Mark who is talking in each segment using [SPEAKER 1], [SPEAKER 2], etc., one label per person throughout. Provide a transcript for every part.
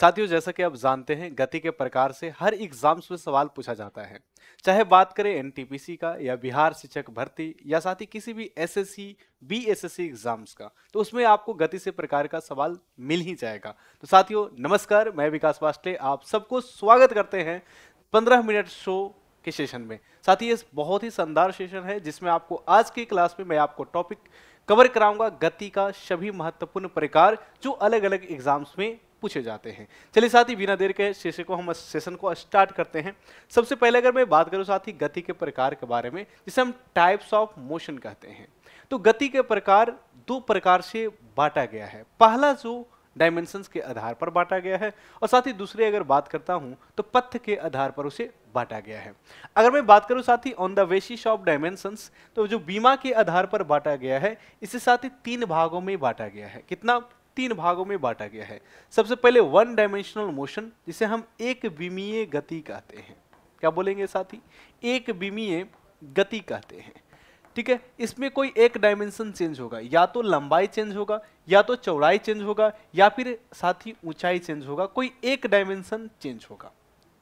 [SPEAKER 1] साथियों जैसा कि आप जानते हैं गति के प्रकार से हर एग्जाम्स में सवाल पूछा जाता है चाहे बात करें एनटीपीसी का या बिहार शिक्षक भर्ती या साथ ही किसी भी एसएससी बीएसएससी एग्जाम्स का तो उसमें आपको गति से प्रकार का सवाल मिल ही जाएगा तो साथियों नमस्कार मैं विकास वास्टे आप सबको स्वागत करते हैं पंद्रह मिनट शो के सेशन में साथ ही ये बहुत ही शानदार सेशन है जिसमें आपको आज की क्लास में मैं आपको टॉपिक कवर कराऊंगा गति का सभी महत्वपूर्ण प्रकार जो अलग अलग एग्जाम्स में पूछे जाते हैं चलिए साथी बिना देर के सेशन को हम सेशन को स्टार्ट करते हैं सबसे पहले अगर मैं बात करूँ साथी गति के प्रकार के बारे में जिसे हम टाइप्स ऑफ मोशन कहते हैं तो गति के प्रकार दो प्रकार से बांटा गया है पहला जो डायमेंशंस के आधार पर बांटा गया है और साथ ही दूसरी अगर बात करता हूं तो पथ के आधार पर उसे बांटा गया है अगर मैं बात करूं साथ ही on the basis of dimensions तो जो बीमा के आधार पर बांटा गया है इसे साथ ही तीन भागों में बांटा गया है कितना तीन भागों में बांटा गया है सबसे पहले वन डायमेंशनल मोशन जिसे हम एक विमीय गति कहते हैं क्या बोलेंगे साथी एक विमीय गति कहते हैं ठीक है इसमें कोई एक डायमेंशन चेंज होगा या तो लंबाई चेंज होगा या तो चौड़ाई चेंज होगा या फिर साथ ही ऊंचाई चेंज होगा कोई एक डायमेंशन चेंज होगा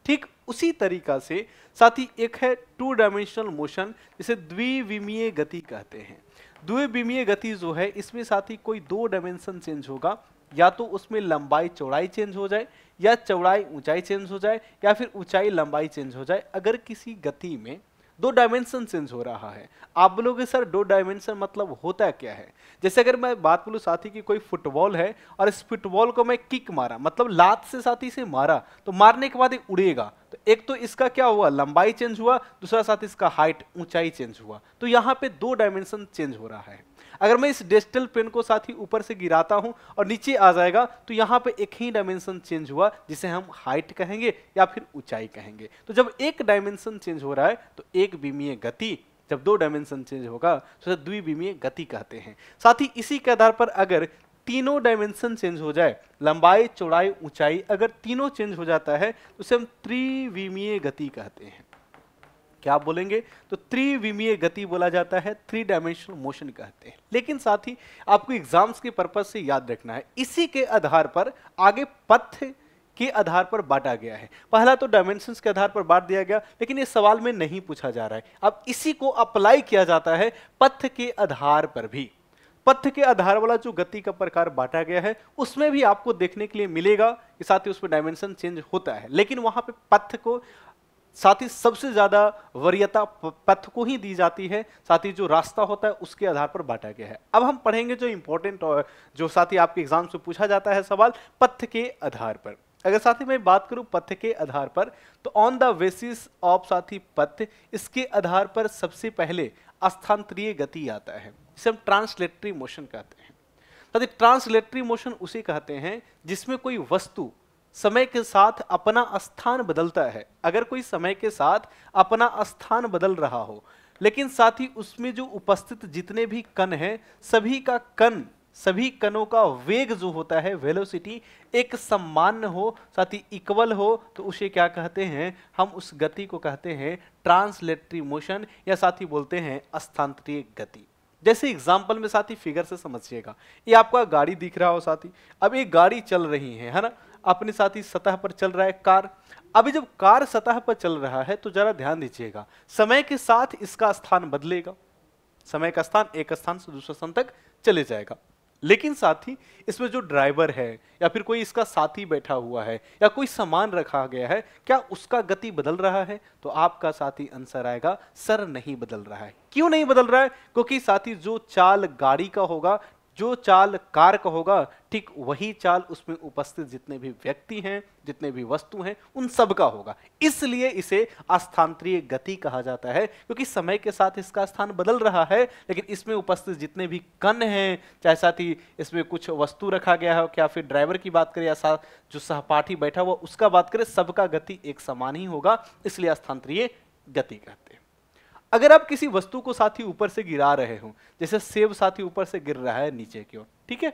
[SPEAKER 1] ठीक उसी तरीका से साथ ही एक है टू डायमेंशनल मोशन जिसे द्विविमीय गति कहते हैं द्विविमीय गति जो है इसमें साथ ही कोई दो डायमेंशन चेंज होगा या तो उसमें लंबाई चौड़ाई चेंज हो जाए या चौड़ाई ऊंचाई चेंज हो जाए या फिर ऊंचाई लंबाई चेंज हो जाए अगर किसी गति में दो डायमेंशन चेंज हो रहा है आप बोलोगे सर दो डायमेंशन मतलब होता क्या है जैसे अगर मैं बात बोलूँ साथी की कोई फुटबॉल है और इस फुटबॉल को मैं किक मारा मतलब लात से साथी से मारा तो मारने के बाद ही उड़ेगा तो एक तो इसका क्या हुआ लंबाई चेंज हुआ दूसरा साथ इसका हाइट ऊंचाई चेंज हुआ तो यहाँ पे दो डायमेंशन चेंज हो रहा है अगर मैं इस डिजिटल पेन को साथ ही ऊपर से गिराता हूं और नीचे आ जाएगा तो यहां पे एक ही डायमेंशन चेंज हुआ जिसे हम हाइट कहेंगे या फिर ऊंचाई कहेंगे तो जब एक डायमेंशन चेंज हो रहा है तो एक बीमीय गति जब दो डायमेंशन चेंज होगा तो बीमीय गति कहते हैं साथ ही इसी के आधार पर अगर तीनों डायमेंशन चेंज हो जाए लंबाई चौड़ाई ऊंचाई अगर तीनों चेंज हो जाता है तो उसे हम त्रिविमीय गति कहते हैं क्या बोलेंगे तो त्रिविमीय गति बोला जाता है थ्री डायमेंशनल मोशन कहते हैं लेकिन साथ ही आपको एग्जाम्स के पर्पज से याद रखना है इसी के आधार पर आगे पथ के आधार पर बांटा गया है पहला तो डायमेंशंस के आधार पर बांट दिया गया लेकिन ये सवाल में नहीं पूछा जा रहा है अब इसी को अप्लाई किया जाता है पथ के आधार पर भी पथ के आधार वाला जो गति का प्रकार बांटा गया है उसमें भी आपको देखने के लिए मिलेगा कि साथ ही उसमें डायमेंशन चेंज होता है लेकिन वहां पे पथ को साथ ही सबसे ज़्यादा वरीयता पथ को ही दी जाती है साथ ही जो रास्ता होता है उसके आधार पर बांटा गया है अब हम पढ़ेंगे जो इंपॉर्टेंट जो साथ ही आपके एग्जाम से पूछा जाता है सवाल पथ के आधार पर अगर साथ ही मैं बात करूं पथ के आधार पर तो ऑन द बेसिस ऑफ साथ ही पथ इसके आधार पर सबसे पहले स्थानीय गति आता है जिसे हम ट्रांसलेटरी मोशन कहते हैं साथ ही ट्रांसलेटरी मोशन उसे कहते हैं जिसमें कोई वस्तु समय के साथ अपना स्थान बदलता है अगर कोई समय के साथ अपना स्थान बदल रहा हो लेकिन साथ ही उसमें जो उपस्थित जितने भी कण हैं सभी का कण सभी कणों का वेग जो होता है वेलोसिटी एक सम्मान हो साथ ही इक्वल हो तो उसे क्या कहते हैं हम उस गति को कहते हैं ट्रांसलेटरी मोशन या साथ ही बोलते हैं स्थानीय गति जैसे एग्जाम्पल में साथी फिगर से समझिएगा ये आपका गाड़ी दिख रहा हो साथी अब ये गाड़ी चल रही है है ना अपने साथ ही सतह पर चल रहा है कार अभी जब कार सतह पर चल रहा है तो जरा ध्यान दीजिएगा समय के साथ इसका स्थान बदलेगा समय का स्थान एक स्थान से दूसरे स्थान तक चले जाएगा लेकिन साथ ही इसमें जो ड्राइवर है या फिर कोई इसका साथी बैठा हुआ है या कोई सामान रखा गया है क्या उसका गति बदल रहा है तो आपका साथी आंसर आएगा सर नहीं बदल रहा है क्यों नहीं बदल रहा है क्योंकि साथी जो चाल गाड़ी का होगा जो चाल कारक होगा ठीक वही चाल उसमें उपस्थित जितने भी व्यक्ति हैं जितने भी वस्तु हैं उन सब का होगा इसलिए इसे अस्थान्तरीय गति कहा जाता है क्योंकि समय के साथ इसका स्थान बदल रहा है लेकिन इसमें उपस्थित जितने भी कण हैं चाहे साथ ही इसमें कुछ वस्तु रखा गया हो क्या फिर ड्राइवर की बात करें या साथ जो सहपाठी बैठा हुआ उसका बात करें सबका गति एक समान ही होगा इसलिए अस्थान्तरीय गति कहते हैं अगर आप किसी वस्तु को साथ ही ऊपर से गिरा रहे हो जैसे सेब साथ ही ऊपर से गिर रहा है नीचे की ओर ठीक है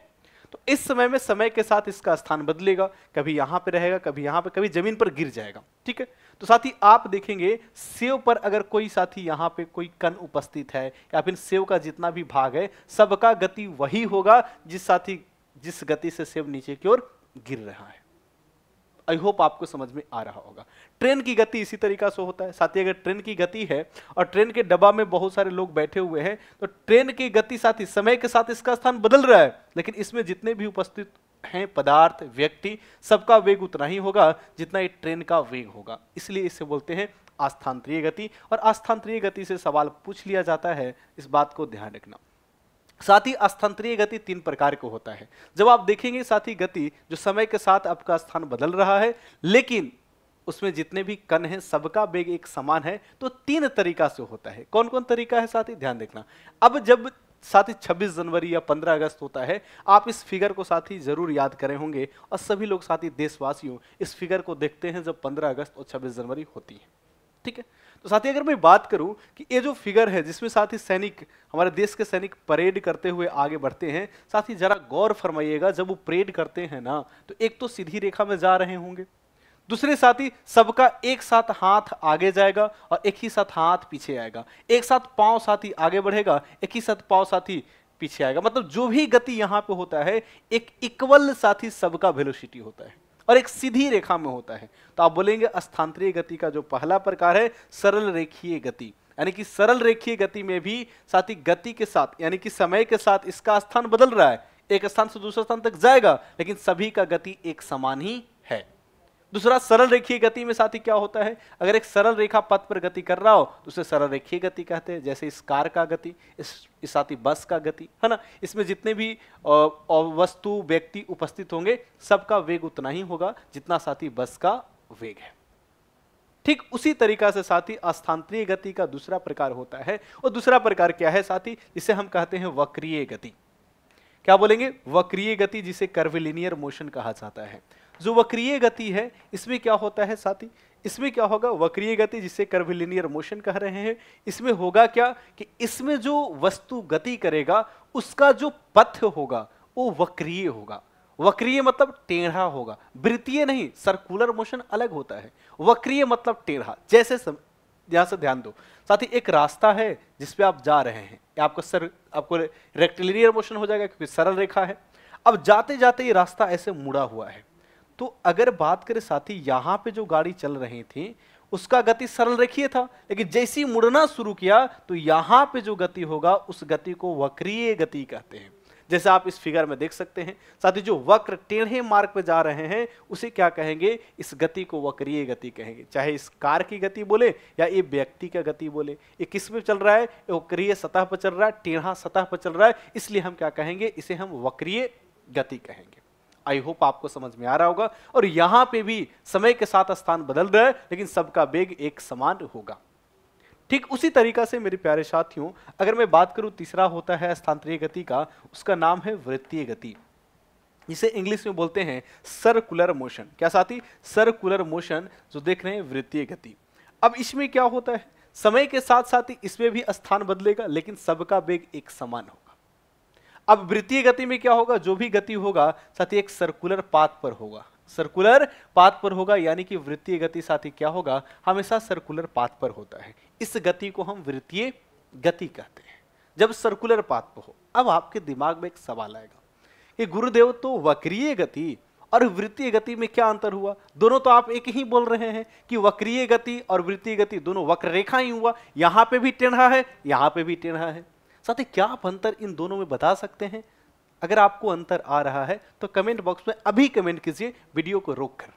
[SPEAKER 1] तो इस समय में समय के साथ इसका स्थान बदलेगा कभी यहां पे रहेगा कभी यहां पे कभी जमीन पर गिर जाएगा ठीक है तो साथ ही आप देखेंगे सेव पर अगर कोई साथी यहां पे कोई कन उपस्थित है या फिर सेव का जितना भी भाग है सबका गति वही होगा जिस साथी जिस गति से सेव नीचे की ओर गिर रहा है आई होप आपको समझ में आ रहा होगा ट्रेन की गति इसी तरीका से होता है साथ ही अगर ट्रेन की गति है और ट्रेन के डब्बा में बहुत सारे लोग बैठे हुए हैं तो ट्रेन की गति साथ ही समय के साथ इसका स्थान बदल रहा है लेकिन इसमें जितने भी उपस्थित हैं पदार्थ व्यक्ति सबका वेग उतना ही होगा जितना एक ट्रेन का वेग होगा इसलिए इसे बोलते हैं आस्थान्तरीय गति और आस्थान्तरीय गति से सवाल पूछ लिया जाता है इस बात को ध्यान रखना साथ ही स्थानीय गति तीन प्रकार को होता है जब आप देखेंगे साथ ही गति जो समय के साथ आपका स्थान बदल रहा है लेकिन उसमें जितने भी कण हैं सबका वेग एक समान है तो तीन तरीका से होता है कौन कौन तरीका है साथ ही ध्यान देखना अब जब साथ ही 26 जनवरी या 15 अगस्त होता है आप इस फिगर को साथ ही जरूर याद करें होंगे और सभी लोग साथ ही देशवासियों इस फिगर को देखते हैं जब 15 अगस्त और 26 जनवरी होती है ठीक है तो ही अगर मैं बात करूं कि ये जो फिगर है जिसमें साथ ही सैनिक हमारे देश के सैनिक परेड करते हुए आगे बढ़ते हैं साथ ही जरा गौर फरमाइएगा जब वो परेड करते हैं ना तो एक तो सीधी रेखा में जा रहे होंगे दूसरे साथी सबका एक साथ हाथ आगे जाएगा और एक ही साथ हाथ पीछे आएगा एक साथ पांव साथी आगे बढ़ेगा एक ही साथ पांव साथी पीछे आएगा मतलब जो भी गति यहां पे होता है एक इक्वल साथी सबका वेलोसिटी होता है और एक सीधी रेखा में होता है तो आप बोलेंगे स्थानीय गति का जो पहला प्रकार है सरल रेखीय गति यानी कि सरल रेखीय गति में भी साथ ही गति के साथ यानी कि समय के साथ इसका स्थान बदल रहा है एक स्थान से दूसरे स्थान तक जाएगा लेकिन सभी का गति एक समान ही दूसरा सरल रेखीय गति में साथी क्या होता है अगर एक सरल रेखा पथ पर गति कर रहा हो तो उसे सरल रेखीय गति कहते हैं जैसे इस कार का गति इस, इस साथी बस का गति है ना इसमें जितने भी वस्तु व्यक्ति उपस्थित होंगे सबका वेग उतना ही होगा जितना साथी बस का वेग है ठीक उसी तरीका से साथी अस्थान्तरीय गति का दूसरा प्रकार होता है और दूसरा प्रकार क्या है साथी इसे हम कहते हैं वक्रीय गति क्या बोलेंगे वक्रीय गति जिसे कर्विलिनियर मोशन कहा जाता है जो वक्रीय गति है इसमें क्या होता है साथी इसमें क्या होगा वक्रीय गति जिसे कर्विलिनियर मोशन कह रहे हैं इसमें होगा क्या कि इसमें जो वस्तु गति करेगा उसका जो पथ होगा वो वक्रीय होगा वक्रीय मतलब टेढ़ा होगा वृत्तीय नहीं सर्कुलर मोशन अलग होता है वक्रीय मतलब टेढ़ा जैसे सम... यहां से ध्यान दो साथ ही एक रास्ता है जिसपे आप जा रहे हैं आपको सर आपको रेक्टिलिनियर मोशन हो जाएगा क्योंकि सरल रेखा है अब जाते जाते ये रास्ता ऐसे मुड़ा हुआ है तो अगर बात करें साथी यहां पे जो गाड़ी चल रही थी उसका गति सरल रेखीय था लेकिन जैसी मुड़ना शुरू किया तो यहां पे जो गति होगा उस गति को वक्रीय गति कहते हैं जैसे आप इस फिगर में देख सकते हैं साथ ही जो वक्र टेढ़े मार्ग पर जा रहे हैं उसे क्या कहेंगे इस गति को वक्रीय गति कहेंगे चाहे इस कार की गति बोले या ये व्यक्ति का गति बोले ये किस पे चल रहा है वक्रीय सतह पर चल रहा है टेढ़ा सतह पर चल रहा है इसलिए हम क्या कहेंगे इसे हम वक्रीय गति कहेंगे आई होप आपको समझ में आ रहा होगा और यहां पे भी समय के साथ स्थान बदल रहा है लेकिन सबका वेग एक समान होगा ठीक उसी तरीका से मेरे प्यारे साथियों अगर मैं बात करूं तीसरा होता है स्थानीय गति का उसका नाम है वृत्तीय गति जिसे इंग्लिश में बोलते हैं सर्कुलर मोशन क्या साथी सर्कुलर मोशन जो देख रहे हैं वृत्तीय गति अब इसमें क्या होता है समय के साथ साथ ही इसमें भी स्थान बदलेगा लेकिन सबका वेग एक समान हो अब वृत्तीय गति में क्या होगा जो भी गति होगा साथ ही एक सर्कुलर पाथ पर होगा सर्कुलर पाथ पर होगा यानी कि वृत्तीय गति साथ ही क्या होगा हमेशा सर्कुलर पाथ पर होता है इस गति को हम वृत्तीय गति कहते हैं जब सर्कुलर पाथ पर हो अब आपके दिमाग में एक सवाल आएगा कि गुरुदेव तो वक्रीय गति और वृत्तीय गति में क्या अंतर हुआ दोनों तो आप एक ही बोल रहे हैं कि वक्रीय गति और वृत्तीय गति दोनों वक्र रेखा ही हुआ यहां पे भी टेढ़ा है यहां पे भी टेढ़ा है साथ ही क्या आप अंतर इन दोनों में बता सकते हैं अगर आपको अंतर आ रहा है तो कमेंट बॉक्स में अभी कमेंट कीजिए वीडियो को रोक कर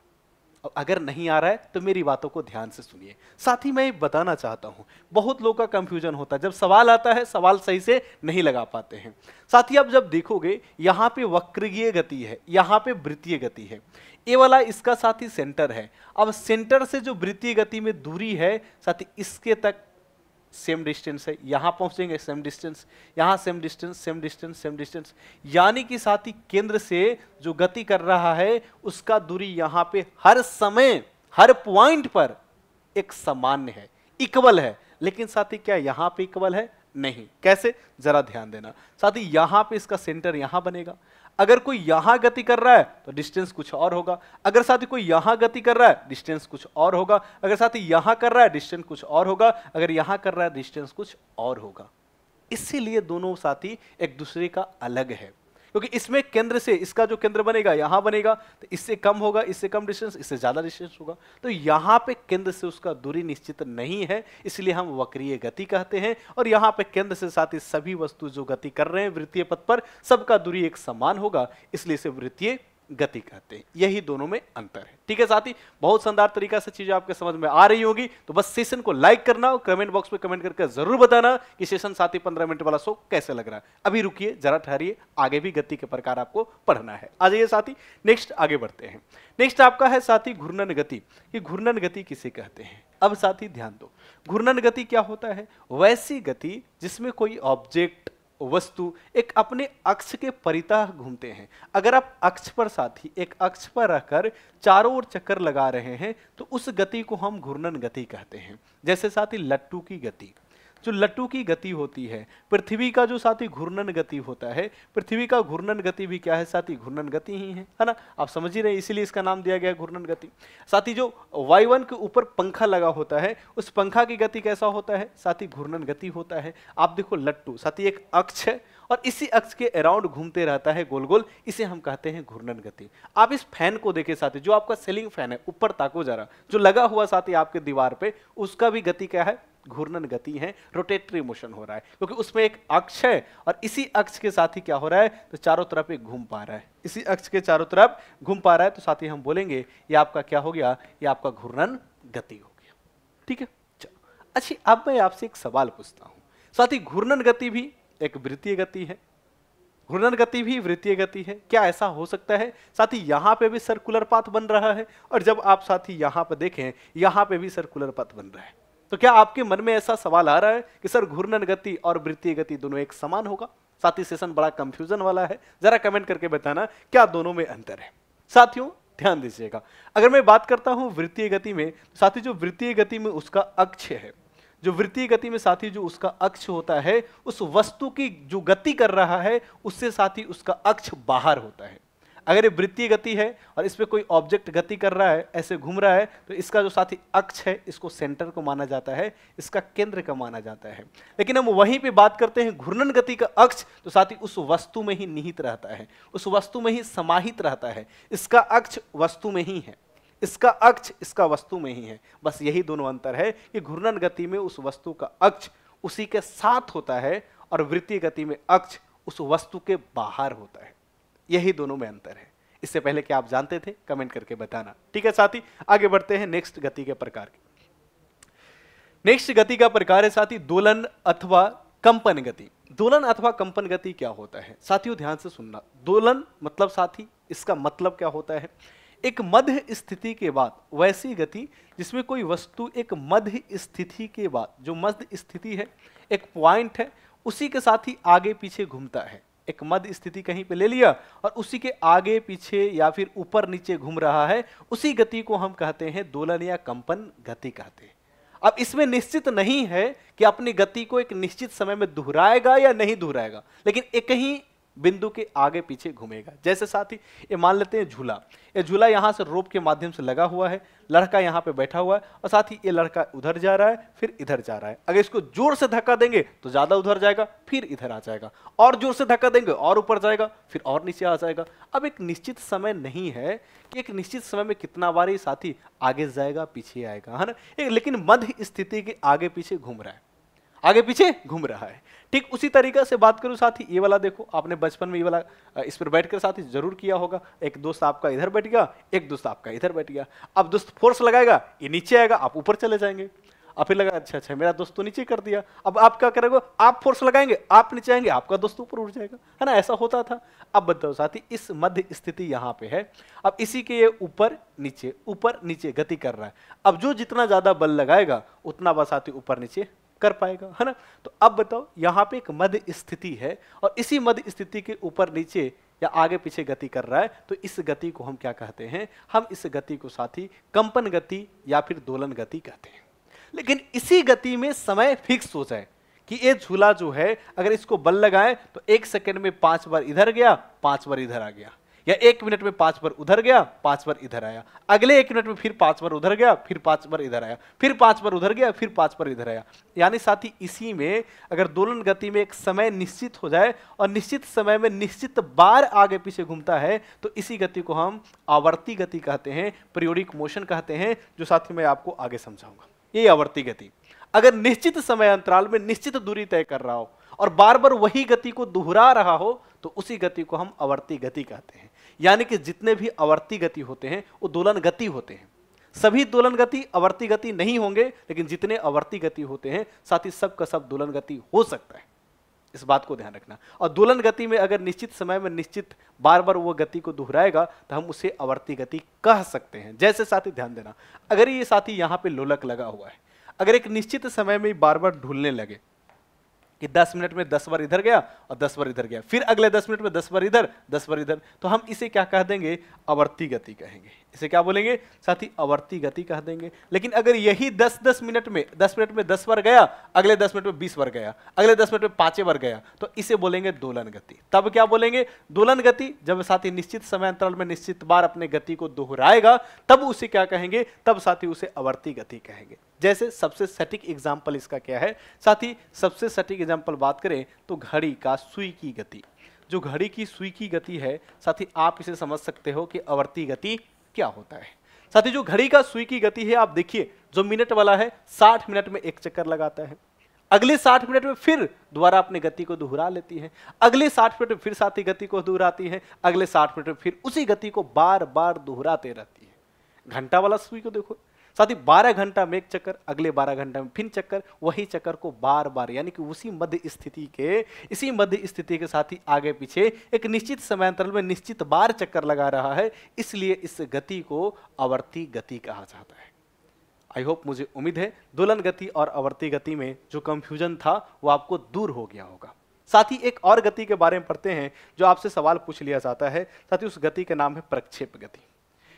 [SPEAKER 1] और अगर नहीं आ रहा है तो मेरी बातों को ध्यान से सुनिए साथ ही मैं बताना चाहता हूँ बहुत लोगों का कंफ्यूजन होता है जब सवाल आता है सवाल सही से नहीं लगा पाते हैं साथ ही आप जब देखोगे यहाँ पे वक्रीय गति है यहाँ पे वृत्तीय गति है ये वाला इसका साथ ही सेंटर है अब सेंटर से जो वृत्तीय गति में दूरी है साथ ही इसके तक सेम डिस्टेंस है यहाँ पहुँचेंगे सेम डिस्टेंस यहाँ same distance same distance same distance यानी कि साथ ही केंद्र से जो गति कर रहा है उसका दूरी यहाँ पे हर समय हर पॉइंट पर एक सामान्य है इक्वल है लेकिन साथ ही क्या यहाँ पे इक्वल है नहीं कैसे जरा ध्यान देना साथ ही यहाँ पे इसका सेंटर यहाँ बनेगा अगर कोई यहां गति कर रहा है तो डिस्टेंस कुछ और होगा अगर साथी कोई यहां गति कर रहा है डिस्टेंस कुछ और होगा अगर साथी यहां कर रहा है डिस्टेंस कुछ और होगा अगर यहां कर रहा है डिस्टेंस कुछ और होगा इसीलिए दोनों साथी एक दूसरे का अलग है क्योंकि इसमें केंद्र से इसका जो केंद्र बनेगा यहां बनेगा तो इससे कम होगा इससे कम डिस्टेंस इससे ज़्यादा डिस्टेंस होगा तो यहां पे केंद्र से उसका दूरी निश्चित नहीं है इसलिए हम वक्रीय गति कहते हैं और यहां पे केंद्र से साथ ही सभी वस्तु जो गति कर रहे हैं वृत्तीय पथ पर सबका दूरी एक समान होगा इसलिए इसे वृत्तीय गति कहते हैं यही दोनों में अंतर है ठीक है साथी बहुत शानदार तरीका से चीजें आपके समझ में आ रही होगी तो बस सेशन को लाइक करना और कमेंट बॉक्स में कमेंट करके जरूर बताना कि सेशन साथी पंद्रह मिनट वाला शो कैसे लग रहा है अभी रुकिए जरा ठहरिए आगे भी गति के प्रकार आपको पढ़ना है आ जाइए साथी नेक्स्ट आगे बढ़ते हैं नेक्स्ट आपका है साथी घूर्णन गति कि घूर्णन गति किसे कहते हैं अब साथी ध्यान दो घूर्णन गति क्या होता है वैसी गति जिसमें कोई ऑब्जेक्ट वस्तु एक अपने अक्ष के परिता घूमते हैं अगर आप अक्ष पर साथ ही एक अक्ष पर रहकर चारों ओर चक्कर लगा रहे हैं तो उस गति को हम घूर्णन गति कहते हैं जैसे साथ ही लट्टू की गति जो लट्टू की गति होती है पृथ्वी का जो साथी घूर्णन गति होता है पृथ्वी का घूर्णन गति भी क्या है साथी घूर्णन गति ही है है ना आप समझ ही रहे इसीलिए इसका नाम दिया गया घूर्णन गति साथी जो वाई वन के ऊपर पंखा लगा होता है उस पंखा की गति कैसा होता है साथ ही घूर्णन गति होता है आप देखो लट्टू साथी एक अक्ष है और इसी अक्ष के अराउंड घूमते रहता है गोल गोल इसे हम कहते हैं घूर्णन गति आप इस फैन को देखे साथी जो आपका सेलिंग फैन है ऊपर ताको जरा जो लगा हुआ साथी आपके दीवार पे उसका भी गति क्या है घूर्णन गति है रोटेटरी मोशन हो रहा है क्योंकि उसमें एक अक्ष है और इसी अक्ष के साथ ही क्या हो रहा है तो चारों तरफ एक घूम पा रहा है इसी अक्ष के चारों तरफ घूम पा रहा है तो साथ ही हम बोलेंगे ये आपका क्या हो गया ये आपका घूर्णन गति हो गया ठीक है चलो अच्छी अब मैं आपसे एक सवाल पूछता हूँ साथ ही घूर्णन गति भी एक वृत्तीय गति है घूर्णन गति भी वृत्तीय गति है क्या ऐसा हो सकता है साथ ही यहाँ पे भी सर्कुलर पाथ बन रहा है और जब आप साथ ही यहाँ पर देखें यहाँ पे भी सर्कुलर पाथ बन रहा है तो क्या आपके मन में ऐसा सवाल आ रहा है कि सर घूर्णन गति और वृत्तीय गति दोनों एक समान होगा साथ ही सेशन बड़ा कंफ्यूजन वाला है जरा कमेंट करके बताना क्या दोनों में अंतर है साथियों ध्यान दीजिएगा अगर मैं बात करता हूं वृत्तीय गति में साथ ही जो वृत्तीय गति में उसका अक्ष है जो वृत्तीय गति में साथी जो उसका अक्ष होता है उस वस्तु की जो गति कर रहा है उससे साथी उसका अक्ष बाहर होता है अगर ये वृत्तीय गति है और इस पर कोई ऑब्जेक्ट गति कर रहा है ऐसे घूम रहा है तो इसका जो साथी अक्ष है इसको सेंटर को माना जाता है इसका केंद्र का माना जाता है लेकिन हम वहीं पे बात करते हैं घूर्णन गति का अक्ष तो साथी उस वस्तु में ही निहित रहता है उस वस्तु में ही समाहित रहता है इसका अक्ष वस्तु में ही है इसका अक्ष इसका वस्तु में ही है बस यही दोनों अंतर है कि घूर्णन गति में उस वस्तु का अक्ष उसी के साथ होता है और वृत्तीय गति में अक्ष उस वस्तु के बाहर होता है यही दोनों में अंतर है इससे पहले कि आप जानते थे कमेंट करके बताना ठीक है साथी आगे बढ़ते हैं नेक्स्ट गति के प्रकार की नेक्स्ट गति का प्रकार है साथी दोलन अथवा कंपन गति दोलन अथवा कंपन गति क्या होता है साथियों ध्यान से सुनना दोलन मतलब साथी इसका मतलब क्या होता है एक मध्य स्थिति के बाद वैसी गति जिसमें कोई वस्तु एक मध्य स्थिति के बाद जो मध्य स्थिति है एक पॉइंट है उसी के साथ ही आगे पीछे घूमता है एक मध्य स्थिति कहीं पे ले लिया और उसी के आगे पीछे या फिर ऊपर नीचे घूम रहा है उसी गति को हम कहते हैं दोलन या कंपन गति कहते हैं अब इसमें निश्चित नहीं है कि अपनी गति को एक निश्चित समय में दोहराएगा या नहीं दोहराएगा लेकिन एक ही बिंदु के आगे पीछे घूमेगा जैसे साथी ये मान लेते हैं झूला ये झूला यहाँ से रोप के माध्यम से लगा हुआ है लड़का यहाँ पे बैठा हुआ है और साथ ही ये लड़का उधर जा रहा है फिर इधर जा रहा है अगर इसको जोर से धक्का देंगे तो ज़्यादा उधर जाएगा फिर इधर आ जाएगा और जोर से धक्का देंगे और ऊपर जाएगा फिर और नीचे आ जाएगा अब एक निश्चित समय नहीं है कि एक निश्चित समय में कितना बार ये साथी आगे जाएगा पीछे आएगा है ना लेकिन मध्य स्थिति के आगे पीछे घूम रहा है आगे पीछे घूम रहा है ठीक उसी तरीके से बात करूँ साथी ये वाला देखो आपने बचपन में ये वाला इस पर बैठकर साथी जरूर किया होगा एक दोस्त आपका इधर बैठ गया एक दोस्त आपका इधर बैठ गया अब दोस्त फोर्स लगाएगा ये नीचे आएगा आप ऊपर चले जाएंगे अब फिर लगा अच्छा अच्छा मेरा दोस्त तो नीचे कर दिया अब आप क्या करेगा आप फोर्स लगाएंगे आप नीचे आएंगे आपका दोस्त ऊपर उठ जाएगा है ना ऐसा होता था अब बताओ साथी इस मध्य स्थिति यहाँ पे है अब इसी के ये ऊपर नीचे ऊपर नीचे गति कर रहा है अब जो जितना ज़्यादा बल लगाएगा उतना बस साथी ऊपर नीचे कर पाएगा है ना तो अब बताओ यहाँ पे एक मध्य स्थिति है और इसी मध्य स्थिति के ऊपर नीचे या आगे पीछे गति कर रहा है तो इस गति को हम क्या कहते हैं हम इस गति को साथ ही कंपन गति या फिर दोलन गति कहते हैं लेकिन इसी गति में समय फिक्स हो जाए कि ये झूला जो है अगर इसको बल लगाए तो एक सेकेंड में पांच बार इधर गया पांच बार इधर आ गया या एक मिनट में पांच बार उधर गया पांच बार इधर आया अगले एक मिनट में फिर पांच बार उधर गया फिर पांच बार इधर आया फिर पांच बार उधर गया फिर पांच बार इधर आया यानी साथ ही इसी में अगर दोलन गति में एक समय निश्चित हो जाए और निश्चित समय में निश्चित बार आगे पीछे घूमता है तो इसी गति को हम आवर्ती गति कहते हैं पीरियोडिक मोशन कहते हैं जो साथ ही मैं आपको आगे समझाऊंगा ये आवर्ती गति अगर निश्चित समय अंतराल में निश्चित दूरी तय कर रहा हो और बार बार वही गति को दोहरा रहा हो तो उसी गति को हम आवर्ती गति कहते हैं यानी कि जितने भी आवर्ती गति होते हैं वो दोलन गति होते हैं सभी दोलन गति आवर्ती गति नहीं होंगे लेकिन जितने आवर्ती गति होते हैं साथ ही सब का सब दोलन गति हो सकता है इस बात को ध्यान रखना और दोलन गति में अगर निश्चित समय में निश्चित बार बार वो गति को दोहराएगा तो हम उसे आवर्ती गति कह सकते हैं जैसे साथी ध्यान देना अगर ये साथी यहाँ पे लोलक लगा हुआ है अगर एक निश्चित समय में बार बार ढूलने लगे कि 10 मिनट में 10 बार इधर गया और 10 बार इधर गया फिर अगले 10 मिनट में 10 बार इधर 10 बार इधर तो हम इसे क्या कह देंगे अवर्ती गति कहेंगे इसे क्या बोलेंगे साथ ही अवर्ती गति कह देंगे लेकिन अगर यही 10 10 मिनट में 10 मिनट में 10 बार गया अगले 10 मिनट में 20 बार गया अगले 10 मिनट में पाँचे बार गया तो इसे बोलेंगे दोलन गति तब क्या बोलेंगे दोलन गति जब साथी निश्चित समय अंतराल में निश्चित बार अपने गति को दोहराएगा तब उसे क्या कहेंगे तब साथ उसे अवर्ती गति कहेंगे जैसे सबसे सटीक एग्जाम्पल इसका क्या है साथ ही सबसे सटीक एग्जाम्पल बात करें तो घड़ी का सुई की गति जो घड़ी की सुई की गति है साथ ही आप इसे समझ सकते हो कि आवर्ती गति क्या होता है साथ ही जो घड़ी का सुई की गति है आप देखिए जो मिनट वाला है साठ मिनट में एक चक्कर लगाता है अगले साठ मिनट में फिर द्वारा अपने गति को दोहरा लेती है अगले साठ मिनट में फिर साथ ही गति को दोहराती है अगले साठ मिनट में फिर उसी गति को बार बार दोहराते रहती है घंटा वाला सुई को देखो साथ ही बारह घंटा में एक चक्कर अगले बारह घंटा में फिर चक्कर वही चक्कर को बार बार यानी कि उसी मध्य स्थिति के इसी मध्य स्थिति के साथ ही आगे पीछे एक निश्चित समयांतरल में निश्चित बार चक्कर लगा रहा है इसलिए इस गति को आवर्ती गति कहा जाता है आई होप मुझे उम्मीद है दुल्हन गति और आवर्ती गति में जो कंफ्यूजन था वो आपको दूर हो गया होगा साथ ही एक और गति के बारे में पढ़ते हैं जो आपसे सवाल पूछ लिया जाता है साथ ही उस गति का नाम है प्रक्षेप गति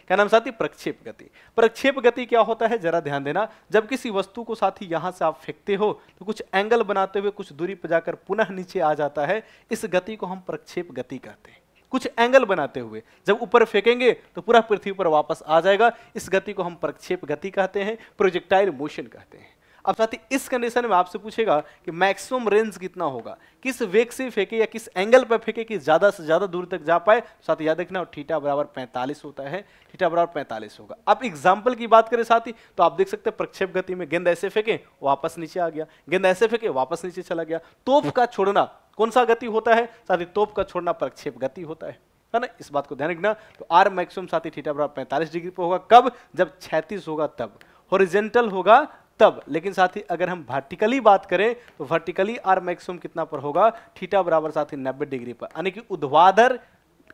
[SPEAKER 1] क्या नाम साथी प्रक्षेप गति प्रक्षेप गति क्या होता है जरा ध्यान देना जब किसी वस्तु को साथी यहाँ से आप फेंकते हो तो कुछ एंगल बनाते हुए कुछ दूरी पर जाकर पुनः नीचे आ जाता है इस गति को हम प्रक्षेप गति कहते हैं कुछ एंगल बनाते हुए जब ऊपर फेंकेंगे तो पूरा पृथ्वी पर वापस आ जाएगा इस गति को हम प्रक्षेप गति कहते हैं प्रोजेक्टाइल मोशन कहते हैं अब साथ ही इस कंडीशन में आपसे पूछेगा कि मैक्सिमम रेंज कितना होगा किस वेग से फेंके या किस एंगल पर फेंके कि ज़्यादा से ज़्यादा दूर तक जा पाए साथ ही याद रखना ठीटा बराबर 45 होता है ठीटा बराबर 45 होगा अब एग्जाम्पल की बात करें साथी तो आप देख सकते हैं प्रक्षेप गति में गेंद ऐसे फेंके वापस नीचे आ गया गेंद ऐसे फेंके वापस नीचे चला गया तोप का छोड़ना कौन सा गति होता है साथ ही तोप का छोड़ना प्रक्षेप गति होता है ना इस बात को ध्यान रखना तो आर मैक्सिमम साथी थीटा बराबर पैंतालीस डिग्री पर होगा कब जब 36 होगा तब होरिजेंटल होगा तब लेकिन साथ ही अगर हम वर्टिकली बात करें तो वर्टिकली आर मैक्सिमम कितना पर होगा थीटा बराबर साथ ही नब्बे डिग्री पर यानी कि उद्वाधर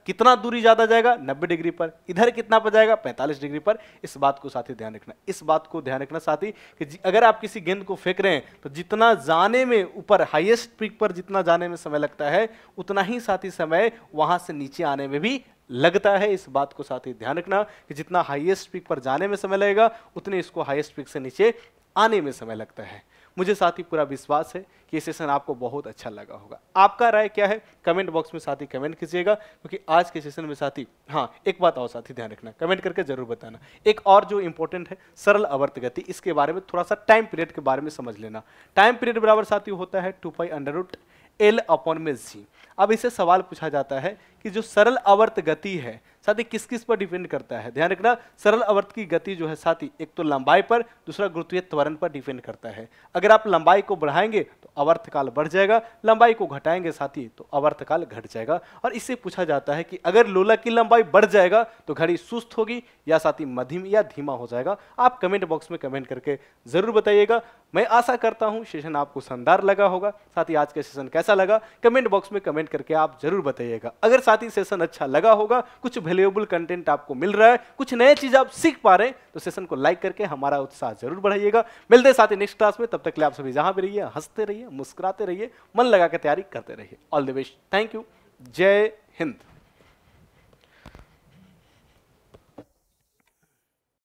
[SPEAKER 1] कितना दूरी ज्यादा जाएगा 90 डिग्री पर इधर कितना पर जाएगा 45 डिग्री पर इस बात को ही ध्यान रखना इस बात को ध्यान रखना साथ कि अगर आप किसी गेंद को फेंक रहे हैं तो जितना जाने में ऊपर हाईएस्ट पिक पर जितना जाने में समय लगता है उतना ही साथ ही समय वहां से नीचे आने में भी लगता है इस बात को साथ ही ध्यान रखना कि जितना हाईएस्ट पिक पर जाने में समय लगेगा उतने इसको हाईएस्ट पिक से नीचे आने में समय लगता है मुझे साथ ही पूरा विश्वास है कि ये सेशन आपको बहुत अच्छा लगा होगा आपका राय क्या है कमेंट बॉक्स में साथ ही कमेंट कीजिएगा क्योंकि आज के सेशन में साथी हाँ एक बात और साथ ही ध्यान रखना कमेंट करके जरूर बताना एक और जो इंपॉर्टेंट है सरल अवर्त गति इसके बारे में थोड़ा सा टाइम पीरियड के बारे में समझ लेना टाइम पीरियड बराबर साथी होता है टू फाइव अंडर उल अपॉन में जी अब इसे सवाल पूछा जाता है कि जो सरल अवर्त गति है साथ ही किस किस पर डिपेंड करता है ध्यान रखना सरल अवर्त की गति जो है साथ ही एक तो लंबाई पर दूसरा गुरुत्वीय त्वरण पर डिपेंड करता है अगर आप लंबाई को बढ़ाएंगे तो काल बढ़ जाएगा लंबाई को घटाएंगे साथ ही तो काल घट जाएगा और इससे पूछा जाता है कि अगर लोला की लंबाई बढ़ जाएगा तो घड़ी सुस्त होगी या साथ ही मध्यम या धीमा हो जाएगा आप कमेंट बॉक्स में कमेंट करके ज़रूर बताइएगा मैं आशा करता हूँ सेशन आपको शानदार लगा होगा साथ ही आज का सेशन कैसा लगा कमेंट बॉक्स में कमेंट करके आप जरूर बताइएगा अगर साथ ही सेशन अच्छा लगा होगा कुछ वैल्यूएबल कंटेंट आपको मिल रहा है कुछ नए चीज आप सीख पा रहे हैं तो सेशन को लाइक करके हमारा उत्साह जरूर बढ़ाइएगा मिलते हैं साथ ही नेक्स्ट क्लास में तब तक के लिए आप सभी जहां भी रहिए हंसते रहिए मुस्कुराते रहिए मन लगा के तैयारी करते रहिए all the best thank you जय हिंद